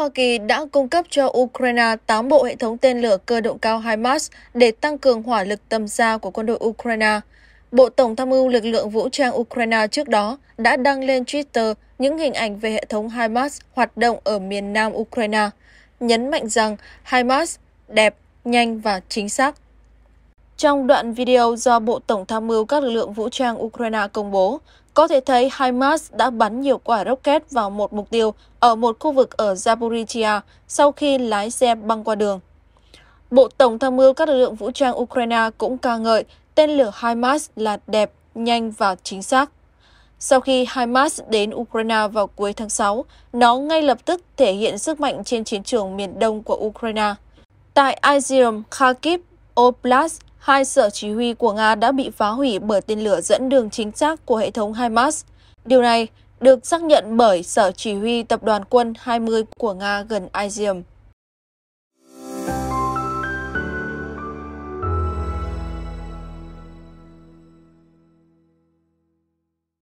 Hoa Kỳ đã cung cấp cho Ukraine 8 bộ hệ thống tên lửa cơ động cao HIMARS để tăng cường hỏa lực tầm xa của quân đội Ukraine. Bộ Tổng tham mưu lực lượng vũ trang Ukraine trước đó đã đăng lên Twitter những hình ảnh về hệ thống HIMARS hoạt động ở miền nam Ukraine, nhấn mạnh rằng HIMARS đẹp, nhanh và chính xác. Trong đoạn video do Bộ Tổng tham mưu các lực lượng vũ trang Ukraine công bố, có thể thấy HIMARS đã bắn nhiều quả rocket vào một mục tiêu ở một khu vực ở Zaporizhia sau khi lái xe băng qua đường. Bộ Tổng tham mưu các lực lượng vũ trang Ukraine cũng ca ngợi tên lửa HIMARS là đẹp, nhanh và chính xác. Sau khi Hamas đến Ukraine vào cuối tháng 6, nó ngay lập tức thể hiện sức mạnh trên chiến trường miền đông của Ukraine. Tại Izium, Kharkiv, Oblast Hai sở chỉ huy của Nga đã bị phá hủy bởi tên lửa dẫn đường chính xác của hệ thống HIMARS. Điều này được xác nhận bởi Sở Chỉ huy Tập đoàn quân 20 của Nga gần Izium.